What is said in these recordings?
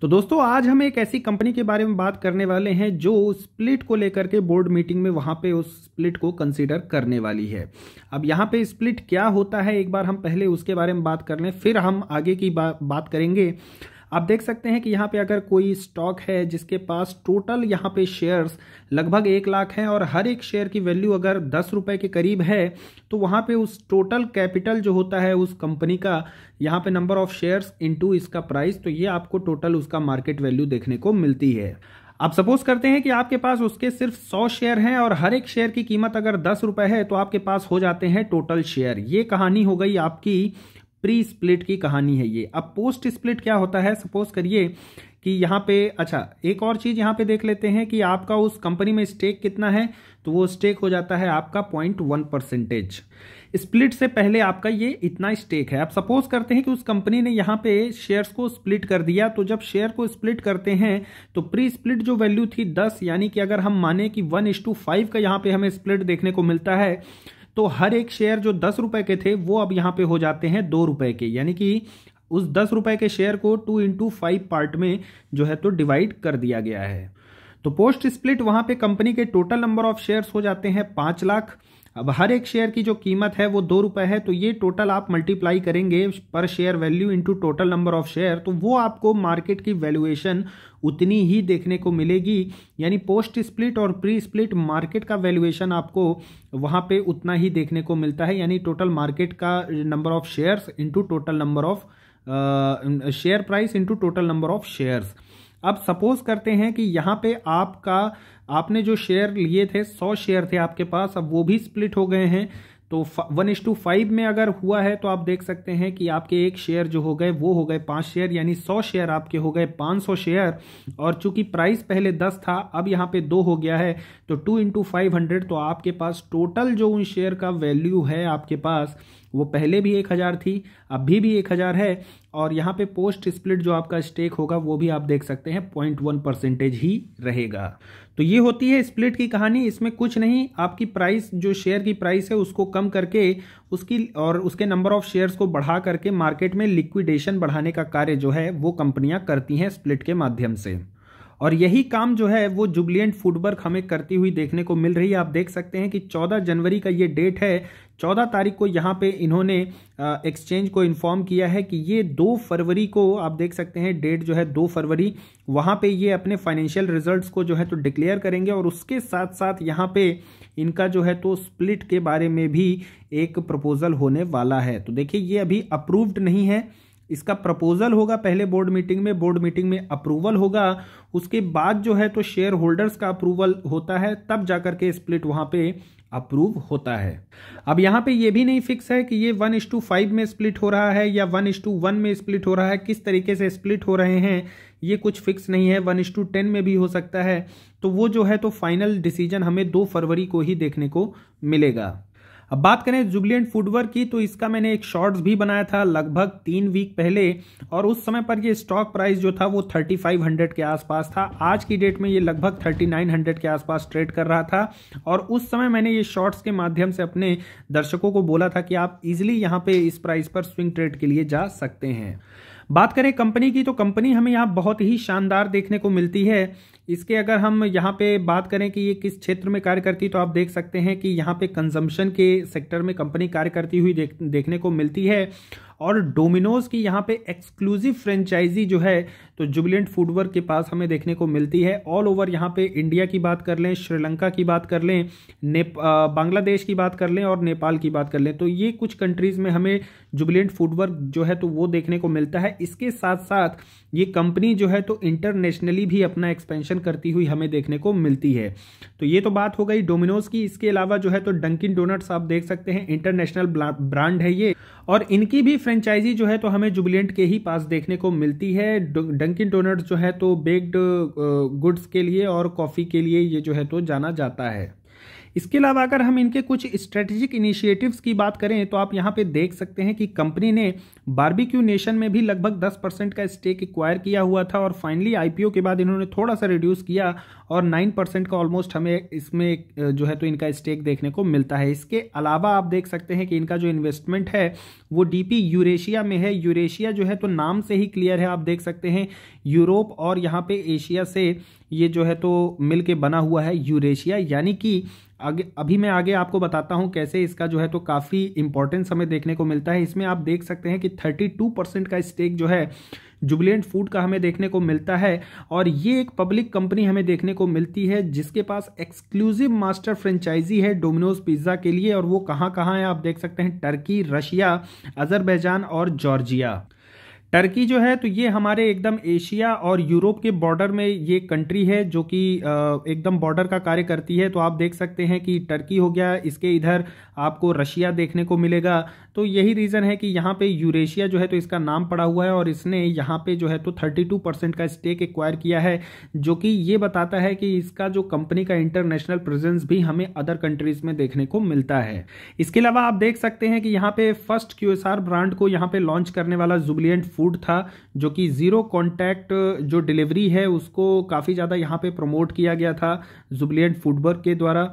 तो दोस्तों आज हम एक ऐसी कंपनी के बारे में बात करने वाले हैं जो स्प्लिट को लेकर के बोर्ड मीटिंग में वहां पे उस स्प्लिट को कंसीडर करने वाली है अब यहाँ पे स्प्लिट क्या होता है एक बार हम पहले उसके बारे में बात कर लें फिर हम आगे की बा, बात करेंगे आप देख सकते हैं कि यहाँ पे अगर कोई स्टॉक है जिसके पास टोटल यहाँ पे शेयर्स लगभग एक लाख हैं और हर एक शेयर की वैल्यू अगर दस रुपये के करीब है तो वहाँ पे उस टोटल कैपिटल जो होता है उस कंपनी का यहाँ पे नंबर ऑफ शेयर्स इनटू इसका प्राइस तो ये आपको टोटल उसका मार्केट वैल्यू देखने को मिलती है आप सपोज करते हैं कि आपके पास उसके सिर्फ सौ शेयर हैं और हर एक शेयर की कीमत अगर दस रुपये है तो आपके पास हो जाते हैं टोटल शेयर ये कहानी हो गई आपकी प्री स्प्लिट की कहानी है ये अब पोस्ट स्प्लिट क्या होता है सपोज करिए कि यहाँ पे अच्छा एक और चीज़ यहाँ पे देख लेते हैं कि आपका उस कंपनी में स्टेक कितना है तो वो स्टेक हो जाता है आपका पॉइंट वन परसेंटेज स्प्लिट से पहले आपका ये इतना स्टेक है अब सपोज करते हैं कि उस कंपनी ने यहाँ पे शेयर्स को स्प्लिट कर दिया तो जब शेयर को स्प्लिट करते हैं तो प्री स्प्लिट जो वैल्यू थी दस यानी कि अगर हम माने कि वन फाइव का यहाँ पे हमें स्प्लिट देखने को मिलता है तो हर एक शेयर जो दस रुपए के थे वो अब यहाँ पे हो जाते हैं दो रुपए के यानी कि उस दस रुपए के शेयर को टू इंटू फाइव पार्ट में जो है तो डिवाइड कर दिया गया है तो पोस्ट स्प्लिट वहां पे कंपनी के टोटल नंबर ऑफ शेयर्स हो जाते हैं पाँच लाख अब हर एक शेयर की जो कीमत है वो दो रुपये है तो ये टोटल आप मल्टीप्लाई करेंगे पर share value into total number of share तो वो आपको मार्केट की वैल्यूएशन उतनी ही देखने को मिलेगी यानी पोस्ट स्प्लिट और प्री स्प्लिट मार्केट का वैल्यूएशन आपको वहाँ पे उतना ही देखने को मिलता है यानी टोटल मार्केट का number of shares into total number of share price into total number of shares अब सपोज करते हैं कि यहाँ पे आपका आपने जो शेयर लिए थे सौ शेयर थे आपके पास अब वो भी स्प्लिट हो गए हैं तो वन इज टू फाइव में अगर हुआ है तो आप देख सकते हैं कि आपके एक शेयर जो हो गए वो हो गए पाँच शेयर यानी सौ शेयर आपके हो गए पाँच सौ शेयर और चूंकि प्राइस पहले दस था अब यहाँ पे दो हो गया है तो टू इंटू फाइव हंड्रेड तो आपके पास टोटल जो उन शेयर का वैल्यू है आपके पास वो पहले भी एक हज़ार थी अभी भी एक हज़ार है और यहाँ पे पोस्ट स्प्लिट जो आपका स्टेक होगा वो भी आप देख सकते हैं पॉइंट वन परसेंटेज ही रहेगा तो ये होती है स्प्लिट की कहानी इसमें कुछ नहीं आपकी प्राइस जो शेयर की प्राइस है उसको कम करके उसकी और उसके नंबर ऑफ शेयर्स को बढ़ा करके मार्केट में लिक्विडेशन बढ़ाने का कार्य जो है वो कंपनियां करती हैं स्प्लिट के माध्यम से और यही काम जो है वो जुबलियंट फूडबर्ग हमें करती हुई देखने को मिल रही है आप देख सकते हैं कि 14 जनवरी का ये डेट है चौदह तारीख को यहाँ पे इन्होंने एक्सचेंज को इन्फॉर्म किया है कि ये दो फरवरी को आप देख सकते हैं डेट जो है दो फरवरी वहाँ पे ये अपने फाइनेंशियल रिजल्ट्स को जो है तो डिक्लेयर करेंगे और उसके साथ साथ यहाँ पे इनका जो है तो स्प्लिट के बारे में भी एक प्रपोजल होने वाला है तो देखिए ये अभी अप्रूव्ड नहीं है इसका प्रपोजल होगा पहले बोर्ड मीटिंग में बोर्ड मीटिंग में अप्रूवल होगा उसके बाद जो है तो शेयर होल्डर्स का अप्रूवल होता है तब जाकर के स्प्लिट वहाँ पे अप्रूव होता है अब यहाँ पे ये भी नहीं फिक्स है कि ये वन इस टू फाइव में स्प्लिट हो रहा है या वन इश टू वन में स्प्लिट हो रहा है किस तरीके से स्प्लिट हो रहे हैं ये कुछ फिक्स नहीं है वन इश टू टेन में भी हो सकता है तो वो जो है तो फाइनल डिसीजन हमें दो फरवरी को ही देखने को मिलेगा अब बात करें जुबलियंट फूडवर की तो इसका मैंने एक शॉर्ट्स भी बनाया था लगभग तीन वीक पहले और उस समय पर ये स्टॉक प्राइस जो था वो 3500 के आसपास था आज की डेट में ये लगभग 3900 के आसपास ट्रेड कर रहा था और उस समय मैंने ये शॉर्ट्स के माध्यम से अपने दर्शकों को बोला था कि आप इजिली यहाँ पे इस प्राइस पर स्विंग ट्रेड के लिए जा सकते हैं बात करें कंपनी की तो कंपनी हमें यहाँ बहुत ही शानदार देखने को मिलती है इसके अगर हम यहाँ पे बात करें कि ये किस क्षेत्र में कार्य करती है तो आप देख सकते हैं कि यहाँ पे कंजम्पशन के सेक्टर में कंपनी कार्य करती हुई देख देखने को मिलती है और डोमिनोज की यहाँ पे एक्सक्लूसिव फ्रेंचाइजी जो है तो जुबिलेंट फूडवर्क के पास हमें देखने को मिलती है ऑल ओवर यहाँ पे इंडिया की बात कर लें श्रीलंका की बात कर लें ने बांग्लादेश की बात कर लें और नेपाल की बात कर लें तो ये कुछ कंट्रीज़ में हमें जुबिलेंट फूडवर्क जो है तो वो देखने को मिलता है इसके साथ साथ ये कंपनी जो है तो इंटरनेशनली भी अपना एक्सपेंशन मेंशन करती हुई हमें देखने को मिलती है तो ये तो बात हो गई डोमिनोज की इसके अलावा जो है तो डंकिन डोनट्स आप देख सकते हैं इंटरनेशनल ब्रांड है ये और इनकी भी फ्रेंचाइजी जो है तो हमें जुबिलेंट के ही पास देखने को मिलती है डंकिन डोनट्स जो है तो बेग्ड गुड्स के लिए और कॉफ़ी के लिए ये जो है तो जाना जाता है इसके अलावा अगर हम इनके कुछ स्ट्रेटेजिक इनिशिएटिव्स की बात करें तो आप यहाँ पे देख सकते हैं कि कंपनी ने बारबिक्यू नेशन में भी लगभग 10 परसेंट का स्टेक एक्वायर किया हुआ था और फाइनली आईपीओ के बाद इन्होंने थोड़ा सा रिड्यूस किया और 9 परसेंट का ऑलमोस्ट हमें इसमें जो है तो इनका स्टेक देखने को मिलता है इसके अलावा आप देख सकते हैं कि इनका जो इन्वेस्टमेंट है वो डीपी यूरेशिया में है यूरेशिया जो है तो नाम से ही क्लियर है आप देख सकते हैं यूरोप और यहाँ पे एशिया से ये जो है तो मिल बना हुआ है यूरेशिया यानी कि आगे अभी मैं आगे आपको बताता हूं कैसे इसका जो है तो काफ़ी इंपॉर्टेंस हमें देखने को मिलता है इसमें आप देख सकते हैं कि 32 परसेंट का स्टेक जो है जुबलेंट फूड का हमें देखने को मिलता है और ये एक पब्लिक कंपनी हमें देखने को मिलती है जिसके पास एक्सक्लूसिव मास्टर फ्रेंचाइजी है डोमिनोज पिज्ज़ा के लिए और वो कहाँ कहाँ है आप देख सकते हैं टर्की रशिया अजरबैजान और जॉर्जिया टर्की जो है तो ये हमारे एकदम एशिया और यूरोप के बॉर्डर में ये कंट्री है जो कि एकदम बॉर्डर का कार्य करती है तो आप देख सकते हैं कि टर्की हो गया इसके इधर आपको रशिया देखने को मिलेगा तो यही रीज़न है कि यहाँ पे यूरेशिया जो है तो इसका नाम पड़ा हुआ है और इसने यहाँ पे जो है तो 32 परसेंट का स्टेक एक्वायर किया है जो कि ये बताता है कि इसका जो कंपनी का इंटरनेशनल प्रेजेंस भी हमें अदर कंट्रीज़ में देखने को मिलता है इसके अलावा आप देख सकते हैं कि यहाँ पे फर्स्ट क्यू ब्रांड को यहाँ पे लॉन्च करने वाला जुबलियंट फूड था जो कि ज़ीरो कॉन्टैक्ट जो डिलीवरी है उसको काफ़ी ज़्यादा यहाँ पे प्रमोट किया गया था जुबलियंट फूडवर्क के द्वारा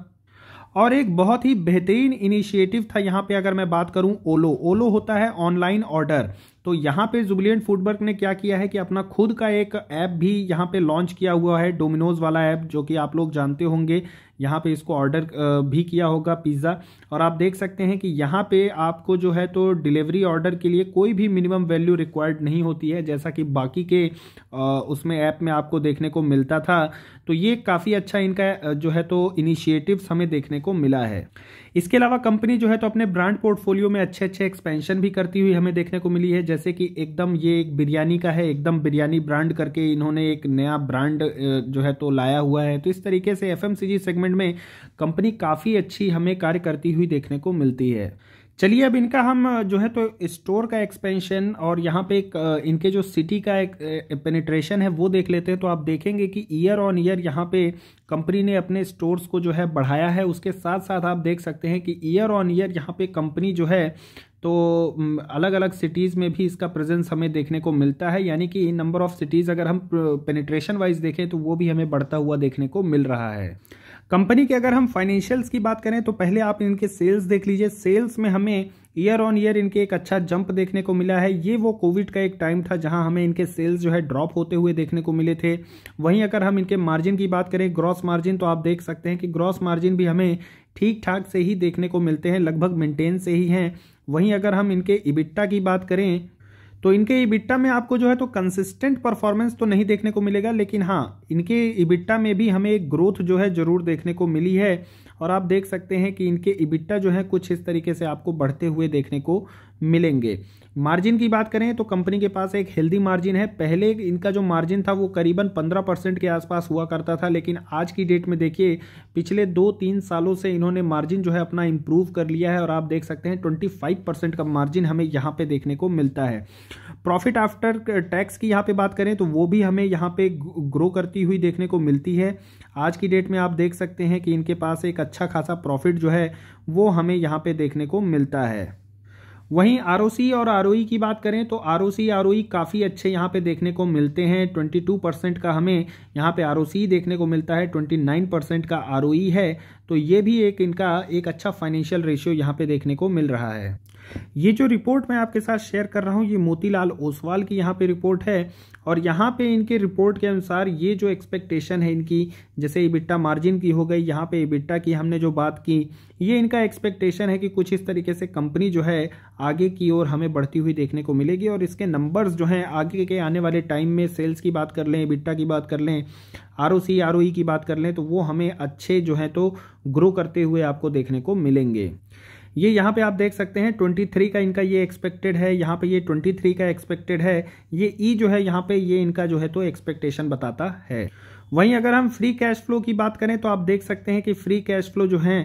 और एक बहुत ही बेहतरीन इनिशिएटिव था यहाँ पे अगर मैं बात करूँ ओलो ओलो होता है ऑनलाइन ऑर्डर तो यहाँ पे जुबिलियंट फूडबर्ग ने क्या किया है कि अपना खुद का एक ऐप भी यहाँ पे लॉन्च किया हुआ है डोमिनोज़ वाला ऐप जो कि आप लोग जानते होंगे यहाँ पे इसको ऑर्डर भी किया होगा पिज़्ज़ा और आप देख सकते हैं कि यहाँ पे आपको जो है तो डिलीवरी ऑर्डर के लिए कोई भी मिनिमम वैल्यू रिक्वायर्ड नहीं होती है जैसा कि बाकी के उसमें ऐप में आपको देखने को मिलता था तो ये काफ़ी अच्छा इनका जो है तो इनिशिएटिव्स हमें देखने को मिला है इसके अलावा कंपनी जो है तो अपने ब्रांड पोर्टफोलियो में अच्छे अच्छे एक्सपेंशन भी करती हुई हमें देखने को मिली है जैसे कि एकदम ये एक बिरयानी का है एकदम बिरयानी ब्रांड करके इन्होंने एक नया ब्रांड जो है तो लाया हुआ है तो इस तरीके से एफ सेगमेंट में कंपनी काफ़ी अच्छी हमें कार्य करती हुई देखने को मिलती है चलिए अब इनका हम जो है तो स्टोर का एक्सपेंशन और यहाँ पे एक इनके जो सिटी का एक पेनिट्रेशन है वो देख लेते हैं तो आप देखेंगे कि ईयर ऑन ईयर यहाँ पे कंपनी ने अपने स्टोर्स को जो है बढ़ाया है उसके साथ साथ आप देख सकते हैं कि ईयर ऑन ईयर यहाँ पे कंपनी जो है तो अलग अलग सिटीज़ में भी इसका प्रेजेंस हमें देखने को मिलता है यानी कि नंबर ऑफ़ सिटीज़ अगर हम पेनिट्रेशन वाइज देखें तो वो भी हमें बढ़ता हुआ देखने को मिल रहा है कंपनी के अगर हम फाइनेंशियल्स की बात करें तो पहले आप इनके सेल्स देख लीजिए सेल्स में हमें ईयर ऑन ईयर इनके एक अच्छा जंप देखने को मिला है ये वो कोविड का एक टाइम था जहां हमें इनके सेल्स जो है ड्रॉप होते हुए देखने को मिले थे वहीं अगर हम इनके मार्जिन की बात करें ग्रॉस मार्जिन तो आप देख सकते हैं कि ग्रॉस मार्जिन भी हमें ठीक ठाक से ही देखने को मिलते हैं लगभग मेंटेन से ही हैं वहीं अगर हम इनके इबिट्टा की बात करें तो इनके इबिट्टा में आपको जो है तो कंसिस्टेंट परफॉर्मेंस तो नहीं देखने को मिलेगा लेकिन हाँ इनके इबिट्टा में भी हमें एक ग्रोथ जो है ज़रूर देखने को मिली है और आप देख सकते हैं कि इनके इबिट्टा जो है कुछ इस तरीके से आपको बढ़ते हुए देखने को मिलेंगे मार्जिन की बात करें तो कंपनी के पास एक हेल्दी मार्जिन है पहले इनका जो मार्जिन था वो करीबन 15 परसेंट के आसपास हुआ करता था लेकिन आज की डेट में देखिए पिछले दो तीन सालों से इन्होंने मार्जिन जो है अपना इम्प्रूव कर लिया है और आप देख सकते हैं 25 परसेंट का मार्जिन हमें यहाँ पे देखने को मिलता है प्रॉफिट आफ्टर टैक्स की यहाँ पर बात करें तो वो भी हमें यहाँ पर ग्रो करती हुई देखने को मिलती है आज की डेट में आप देख सकते हैं कि इनके पास एक अच्छा खासा प्रॉफिट जो है वो हमें यहाँ पर देखने को मिलता है वहीं आर और आर की बात करें तो आर ओ काफ़ी अच्छे यहाँ पे देखने को मिलते हैं 22 परसेंट का हमें यहाँ पे आर देखने को मिलता है 29 परसेंट का आर है तो ये भी एक इनका एक अच्छा फाइनेंशियल रेशियो यहाँ पे देखने को मिल रहा है ये जो रिपोर्ट मैं आपके साथ शेयर कर रहा हूँ ये मोतीलाल ओसवाल की यहाँ पे रिपोर्ट है और यहाँ पे इनके रिपोर्ट के अनुसार ये जो एक्सपेक्टेशन है इनकी जैसे इबिट्टा मार्जिन की हो गई यहाँ पे इबिट्टा की हमने जो बात की ये इनका एक्सपेक्टेशन है कि कुछ इस तरीके से कंपनी जो है आगे की ओर हमें बढ़ती हुई देखने को मिलेगी और इसके नंबर्स जो हैं आगे के आने वाले टाइम में सेल्स की बात कर लें इबिट्टा की बात कर लें R O C R O ई की बात कर लें तो वो हमें अच्छे जो है तो ग्रो करते हुए आपको देखने को मिलेंगे ये यहाँ पे आप देख सकते हैं 23 का इनका ये एक्सपेक्टेड है यहाँ पे ये 23 का एक्सपेक्टेड है ये ई e जो है यहाँ पे ये इनका जो है तो एक्सपेक्टेशन बताता है वहीं अगर हम फ्री कैश फ्लो की बात करें तो आप देख सकते हैं कि फ्री कैश फ्लो जो है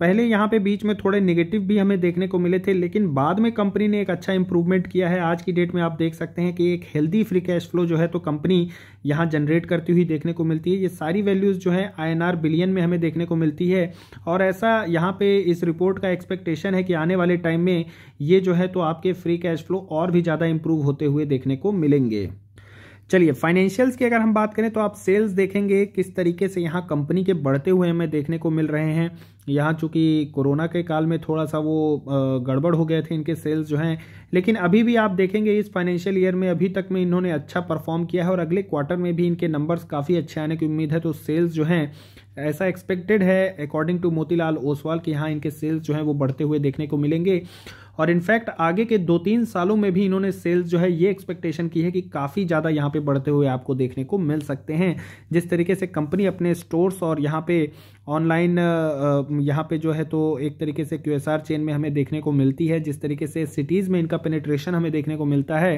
पहले यहाँ पे बीच में थोड़े निगेटिव भी हमें देखने को मिले थे लेकिन बाद में कंपनी ने एक अच्छा इंप्रूवमेंट किया है आज की डेट में आप देख सकते हैं कि एक हेल्दी फ्री कैश फ्लो जो है तो कंपनी यहाँ जनरेट करती हुई देखने को मिलती है ये सारी वैल्यूज़ जो है आई बिलियन में हमें देखने को मिलती है और ऐसा यहाँ पे इस रिपोर्ट का एक्सपेक्टेशन है कि आने वाले टाइम में ये जो है तो आपके फ्री कैश फ्लो और भी ज़्यादा इंप्रूव होते हुए देखने को मिलेंगे चलिए फाइनेंशियल्स की अगर हम बात करें तो आप सेल्स देखेंगे किस तरीके से यहाँ कंपनी के बढ़ते हुए हमें देखने को मिल रहे हैं यहाँ चूंकि कोरोना के काल में थोड़ा सा वो गड़बड़ हो गए थे इनके सेल्स जो हैं लेकिन अभी भी आप देखेंगे इस फाइनेंशियल ईयर में अभी तक में इन्होंने अच्छा परफॉर्म किया है और अगले क्वार्टर में भी इनके नंबर्स काफ़ी अच्छे आने की उम्मीद है तो सेल्स जो हैं ऐसा एक्सपेक्टेड है अकॉर्डिंग टू मोतीलाल ओसवाल कि यहाँ इनके सेल्स जो हैं वो बढ़ते हुए देखने को मिलेंगे और इनफैक्ट आगे के दो तीन सालों में भी इन्होंने सेल्स जो है ये एक्सपेक्टेशन की है कि काफ़ी ज़्यादा यहाँ पे बढ़ते हुए आपको देखने को मिल सकते हैं जिस तरीके से कंपनी अपने स्टोर्स और यहाँ पे ऑनलाइन यहाँ पे जो है तो एक तरीके से क्यू चेन में हमें देखने को मिलती है जिस तरीके से सिटीज़ में इनका पेनिट्रेशन हमें देखने को मिलता है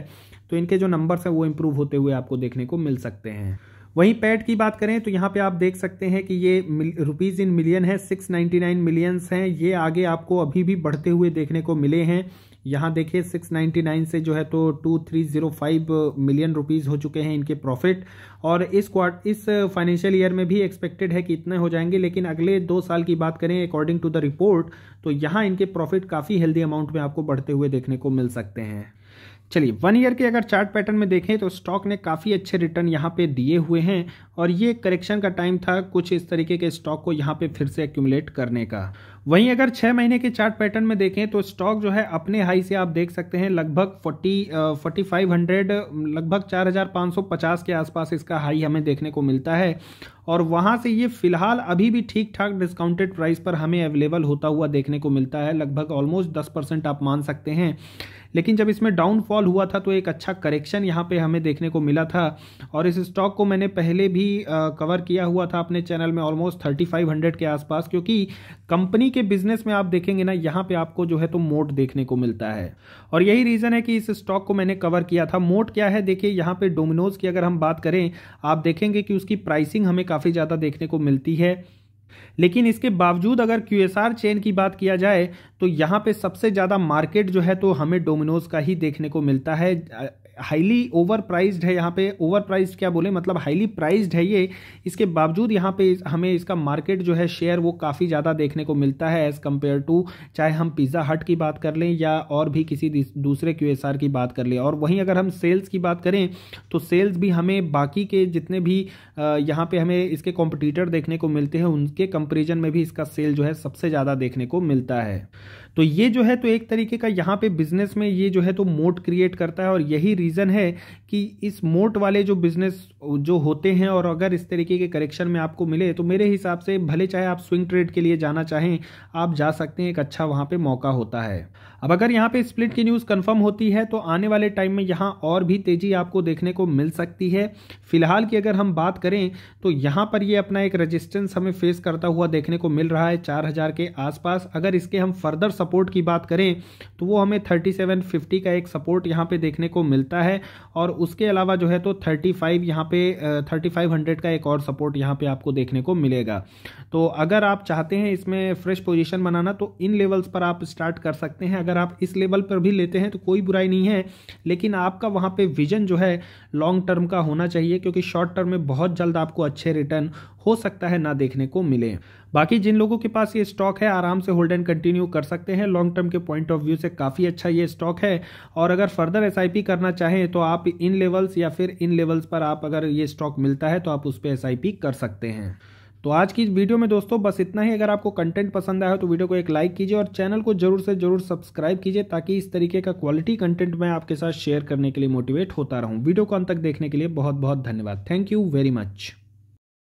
तो इनके जो नंबर्स हैं वो इम्प्रूव होते हुए आपको देखने को मिल सकते हैं वहीं पैट की बात करें तो यहाँ पे आप देख सकते हैं कि ये रुपीज़ इन मिलियन है 699 मिलियंस हैं ये आगे आपको अभी भी बढ़ते हुए देखने को मिले हैं यहाँ देखिए 699 से जो है तो 2305 मिलियन रुपीज़ हो चुके हैं इनके प्रॉफिट और इस क्वार्ट इस फाइनेंशियल ईयर में भी एक्सपेक्टेड है कि इतने हो जाएंगे लेकिन अगले दो साल की बात करें अकॉर्डिंग टू द रिपोर्ट तो यहाँ इनके प्रॉफिट काफ़ी हेल्दी अमाउंट में आपको बढ़ते हुए देखने को मिल सकते हैं चलिए वन ईयर के अगर चार्ट पैटर्न में देखें तो स्टॉक ने काफ़ी अच्छे रिटर्न यहाँ पे दिए हुए हैं और ये करेक्शन का टाइम था कुछ इस तरीके के स्टॉक को यहाँ पे फिर से एक्यूमुलेट करने का वहीं अगर छः महीने के चार्ट पैटर्न में देखें तो स्टॉक जो है अपने हाई से आप देख सकते हैं लगभग फोर्टी फोर्टी फाइव हंड्रेड लगभग चार हज़ार पाँच सौ पचास के आसपास इसका हाई हमें देखने को मिलता है और वहाँ से ये फिलहाल अभी भी ठीक ठाक डिस्काउंटेड प्राइस पर हमें अवेलेबल होता हुआ देखने को मिलता है लगभग ऑलमोस्ट दस परसेंट आप मान सकते हैं लेकिन जब इसमें डाउनफॉल हुआ था तो एक अच्छा करेक्शन यहाँ पे हमें देखने को मिला था और इस स्टॉक को मैंने पहले भी कवर किया हुआ था अपने चैनल में ऑलमोस्ट थर्टी फाइव हंड्रेड के आसपास क्योंकि कंपनी के बिजनेस में आप देखेंगे ना यहाँ पे आपको जो है तो मोट देखने को मिलता है और यही रीज़न है कि इस स्टॉक को मैंने कवर किया था मोट क्या है देखिए यहाँ पे डोमिनोज की अगर हम बात करें आप देखेंगे कि उसकी प्राइसिंग हमें काफ़ी ज़्यादा देखने को मिलती है लेकिन इसके बावजूद अगर क्यू चेन की बात किया जाए तो यहाँ पे सबसे ज़्यादा मार्केट जो है तो हमें डोमिनोज का ही देखने को मिलता है हाईली ओवर प्राइज्ड है यहाँ पे ओवर प्राइज्ड क्या बोले मतलब हाईली प्राइज्ड है ये इसके बावजूद यहाँ पे हमें इसका मार्केट जो है शेयर वो काफ़ी ज़्यादा देखने को मिलता है एज़ कम्पेयर टू चाहे हम पिज़्ज़ा हट की बात कर लें या और भी किसी दूसरे क्यू की बात कर लें और वहीं अगर हम सेल्स की बात करें तो सेल्स भी हमें बाकी के जितने भी यहाँ पर हमें इसके कॉम्पिटिटर देखने को मिलते हैं उनके कंपेरिजन में भी इसका सेल जो है सबसे ज़्यादा देखने को मिलता है तो ये जो है तो एक तरीके का यहाँ पे बिजनेस में ये जो है तो मोट क्रिएट करता है और यही रीज़न है कि इस मोट वाले जो बिजनेस जो होते हैं और अगर इस तरीके के करेक्शन में आपको मिले तो मेरे हिसाब से भले चाहे आप स्विंग ट्रेड के लिए जाना चाहें आप जा सकते हैं एक अच्छा वहाँ पे मौका होता है अब अगर यहाँ पे स्प्लिट की न्यूज़ कंफर्म होती है तो आने वाले टाइम में यहाँ और भी तेज़ी आपको देखने को मिल सकती है फिलहाल की अगर हम बात करें तो यहाँ पर ये अपना एक रजिस्टेंस हमें फेस करता हुआ देखने को मिल रहा है चार के आसपास अगर इसके हम फर्दर सपोर्ट की बात करें तो वो हमें थर्टी का एक सपोर्ट यहाँ पर देखने को मिलता है और उसके अलावा जो है तो थर्टी फाइव यहाँ पे थर्टी फाइव हंड्रेड का एक और सपोर्ट यहाँ पे आपको देखने को मिलेगा तो अगर आप चाहते हैं इसमें फ्रेश पोजीशन बनाना तो इन लेवल्स पर आप स्टार्ट कर सकते हैं अगर आप इस लेवल पर भी लेते हैं तो कोई बुराई नहीं है लेकिन आपका वहाँ पर विजन जो है लॉन्ग टर्म का होना चाहिए क्योंकि शॉर्ट टर्म में बहुत जल्द आपको अच्छे रिटर्न हो सकता है ना देखने को मिले बाकी जिन लोगों के पास ये स्टॉक है आराम से होल्ड एंड कंटिन्यू कर सकते हैं लॉन्ग टर्म के पॉइंट ऑफ व्यू से काफ़ी अच्छा ये स्टॉक है और अगर फर्दर एस करना चाहें तो आप इन लेवल्स या फिर इन लेवल्स पर आप अगर ये स्टॉक मिलता है तो आप उस पर एस कर सकते हैं तो आज की इस वीडियो में दोस्तों बस इतना ही अगर आपको कंटेंट पसंद आया हो तो वीडियो को एक लाइक कीजिए और चैनल को जरूर से जरूर सब्सक्राइब कीजिए ताकि इस तरीके का क्वालिटी कंटेंट मैं आपके साथ शेयर करने के लिए मोटिवेट होता रहूं वीडियो को अंत तक देखने के लिए बहुत बहुत धन्यवाद थैंक यू वेरी मच